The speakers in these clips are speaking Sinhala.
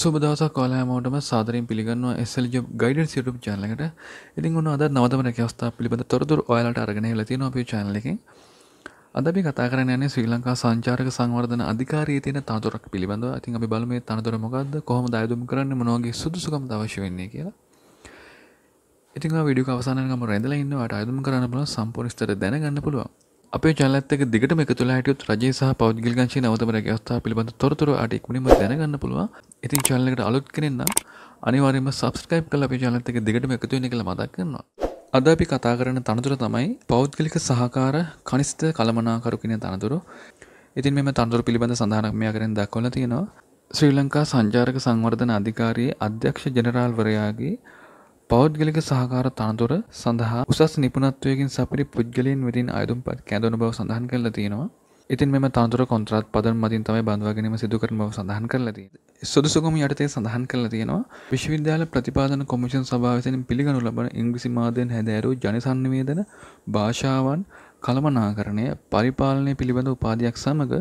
සුබදවසක් කොලාමෝටම සාදරින් පිළිගන්නවා එස්සල් ජොබ් ගයිඩ සිටුම් චාලකට ඉතින් ඔන්න අද නවතම රැකවස්ථා පිළිබඳ තොරතුර ඔයාලට අරගෙන ලති නොපිය චාලකින් අද අපි කතා කරන යන්නේ ශ්‍රී ලංකා සංචාරක සංවර්ධන අධිකාරී තියෙන තනතුරක් පිළිබඳව අතින් අපි බලමේ තනතුර මොකක්ද කොහොම දයදුම් කරන්න මොනවගේ සුදුසුකම් අවශ්‍ය වෙන්නේ කියලා ඉතින් විඩිය අවසානකම රැඳලා ඉන්නවට අයදුම් කරන්න පුල සම්පූර්ණස්තර දැනගන්න පුළුවන් අප ජලත්තක දිගට එකතු හටියුත් රජේ සහ පෞද්ගිල්ගංශය නවතමර අවස්ථා පිළිබඳ තොරතුර අට එක්ුණීම දැනගන්න පුළුව ඉතින් චල්ලකට අලුත් කෙනෙන්නම් අනිවාරම සබස්ක්‍රයිප් කල අපි ජලත්තක දිගට එකතු එන කළ මදක්කන්නවා අද අපි කතා කරන තනතුර තමයි පෞද්ගලික සහකාර කනිස්ත කළමනාකරුකින තනතුරු ඉතින් මෙම තන්තුර පිළිබඳ සඳහනක්මය කරෙන් දක්වල තියෙනවා ශ්‍රී ලංකා සංජාරක සංවර්ධන අධිකාරයේ අධ්‍යක්ෂ ජනරාල්වරයාගේ පෞද්ගලික සහකාර තනතුර සඳහා උසස් නිපුණත්වයකින් සපිරි පුද්ගලයන් විදින් අයදුම්පත් කැඳුණු බව සඳහන් කරලා තියෙනවා. ඉතින් මෙම තනතුර කොන්ත්‍රාත් පදන් මතින් තමයි බඳවා ගැනීම සිදු කරන බව සඳහන් කරලා තියෙන්නේ. සුදුසුකම යටතේ සඳහන් කරලා තියෙනවා. විශ්වවිද්‍යාල ප්‍රතිපාදන කොමිෂන් සභාව විසින් පිළිගනු ලබන ඉංග්‍රීසි මාධ්‍යෙන් හැදෑරූ ජනසන්නිවේදන භාෂාවන් කළමනාකරණය පරිපාලනය පිළිබඳ උපාධයක් සමඟ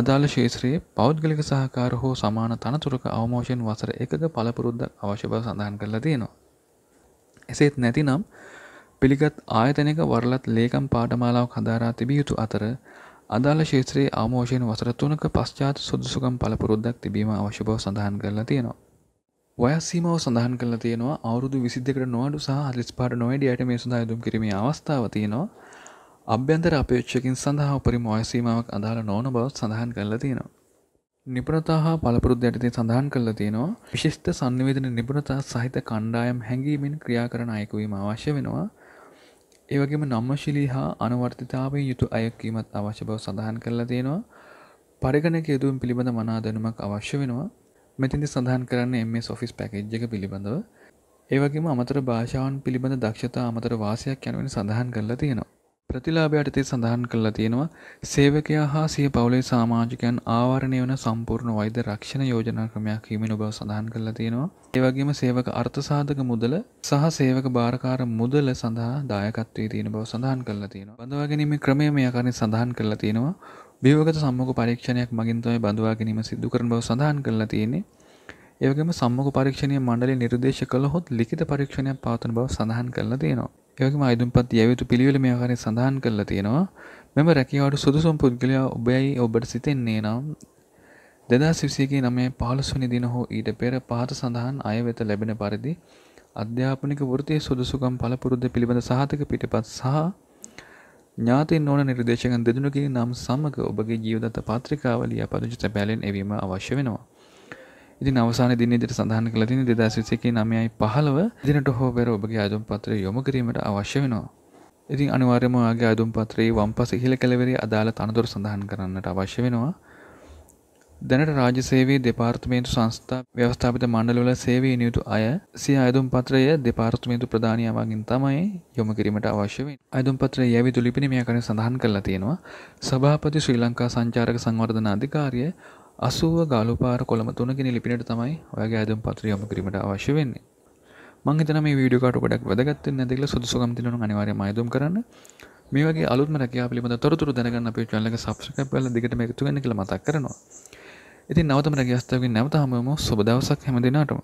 අදාළ ශේත්‍රයේ පෞද්ගලික සහකාර හෝ සමාන තනතුරක අවමෝෂයෙන් වසර එකක පළපුරුද්දක් අවශ්‍ය බව සඳහන් කරලා තියෙනවා. එසේත් නැතිනම් පිළිගත් ආයතනක වරලත් ලේකම් පාඩමාලාවක් හදාරා තිබිය යුතු අතර අදාළ ශේත්‍රයේ ආමෝෂයෙන් වසර තුනක පශ්චාත් සුදුසුකම් පළපුරුද්දක් තිබීම අවශ්‍ය බව සඳහන් කරලා තියෙනවා. වයස් සීමාව සඳහන් කරලා තියෙනවා අවුරුදු 22කට නොඅඩු සහ 45ට නොවැඩියට මේ සඳහා යොදවම් කිරීමේ අවස්ථාව තියෙනවා. අභ්‍යන්තර අපේක්ෂකයන් සඳහා උපරිම වයස් සීමාවක් අදාළ නොවන බව සඳහන් කරලා තියෙනවා. නිපුණතා හා පළපුරුද්ද යටතේ සඳහන් කරලා තියෙනවා විශිෂ්ට sannivedana නිපුණතා සහිත කණ්ඩායම් හැඟීමෙන් ක්‍රියා කරන අයෙකු වීම අවශ්‍ය වෙනවා. ඒ වගේම නම්මශීලී හා අනවර්තිතාවයෙන් යුතු අයෙක් වීමත් අවශ්‍ය බව සඳහන් කරලා තියෙනවා. පරිගණක යෙදීම් පිළිබඳ මනා දැනුමක් අවශ්‍ය වෙනවා. මෙතෙන්දි සඳහන් කරන්නේ MS Office package එක පිළිබඳව. ඒ වගේම අමතර භාෂාවන් පිළිබඳ දක්ෂතා අමතර වාසියක් යන වෙන සඳහන් කරලා තියෙනවා. ප්‍රතිලාභයට තේ සඳහන් කරලා තියෙනවා සේවකයා හා සිය පවුලේ සමාජිකයන් ආවරණය වන සම්පූර්ණ වෛද්‍ය රක්ෂණ යෝජනා ක්‍රමයක් හිමිනු බව සඳහන් කරලා තියෙනවා. ඒ වගේම සේවක අර්ථසාධක මුදල සහ සේවක භාරකාර මුදල සඳහා දායකත්වයේ තියෙන බව සඳහන් කරලා තියෙනවා. බඳවා ගැනීම ක්‍රමය මේ ආකාරයෙන් සඳහන් කරලා තියෙනවා. බියෝගත සම්මුඛ පරීක්ෂණයක් මගින් තමයි බඳවා ගැනීම සිදු කරන බව සඳහන් කරලා තියෙන්නේ. ඒවගේම සම්මුඛ පරීක්ෂණය මණ්ඩලය නිර්දේශ කළහොත් ලිඛිත පරීක්ෂණයක් පවත්වන බව සඳහන් කරලා තියෙනවා. ඒවගේම අයිදුම්පත් යවිතු පිළිවෙල මේ ආකාරයෙන් සඳහන් කරලා තියෙනවා. මෙම රැකියාවට සුදුසුම පුද්ගලයා ඔබයි ඔබට සිතෙන්නේ නම් 2021 9 15 වෙනි දින හෝ ඊට පෙර පහත සඳහන් අය වෙත ලැබෙන පරිදි අධ්‍යාපනික වෘතියේ සුදුසුකම් පළපුරුද්ද පිළිබඳ සහතික පිටපත් සහ ඥාතීන් නොවන නිර්දේශකයන් දෙදෙනෙකුගේ නම් සමග ඔබගේ ජීවිත පත්‍රිකාවලිය පදිංචි තැපෑලෙන් එවීම අවශ්‍ය වෙනවා. ඉති අවසාන දින දිට සඳහන් කළ තින දෙදසිසකි නමයයි පහලව දිනට හෝ බැර ඔබගේ අදුම් පත්‍රය යොමකිරීමට අවශ්‍ය වෙනවා. ඉතින් අනිවාර්යමගේ අදුම් පත්‍රයේ වම් පස ඉහිල කලවරේ අදාළ තනතුර සඳහන් කරන්නට අවශ්‍ය වෙනවා. දැනට රාජ සේවේ දෙපාර්තමේන්තු සංස්ථා ව්‍යවස්ථාපිත මණ්ඩලවල සේවී නියුතු අය සිය අයදුම් පත්‍රය දෙපාර්තමේන්තු ප්‍රධානයාවගින් තමයි යොම කිරීමට අවශ්‍යවෙන් අයදුම් පත්‍රය යැවි තුලිපිනිමය කරන සඳහන් කරලා තියෙනවා සභාපති ශ්‍රී ලංකා සංචාරක සංවර්ධන අධිකාරිය අසුව ගලුපාර කොළම තුනගෙන ලිපිනට තමයි ඔයගේ ඇදම් පත්‍රියම කිරීමට අවශ්‍ය වෙන්නේ මංගේතන මේ වීඩියෝකාට ගොඩක් වැදගත් නැදෙල සුදුසුකම් තිනු අනිවාර්ය මයදුම් කරන්න මේ වගේ අලුත්ම රැකයා පිළිබඳ තොරතුරු දැනගන්න අපේ channel එක subscribe කරලා දිගටම එකතු වෙන්න කියලා මතක් කරනවා. ඉතින් නවතම රැකියාස්තාවකින් නැවත හමුවෙමු සුබ දවසක් හැම දිනාටම.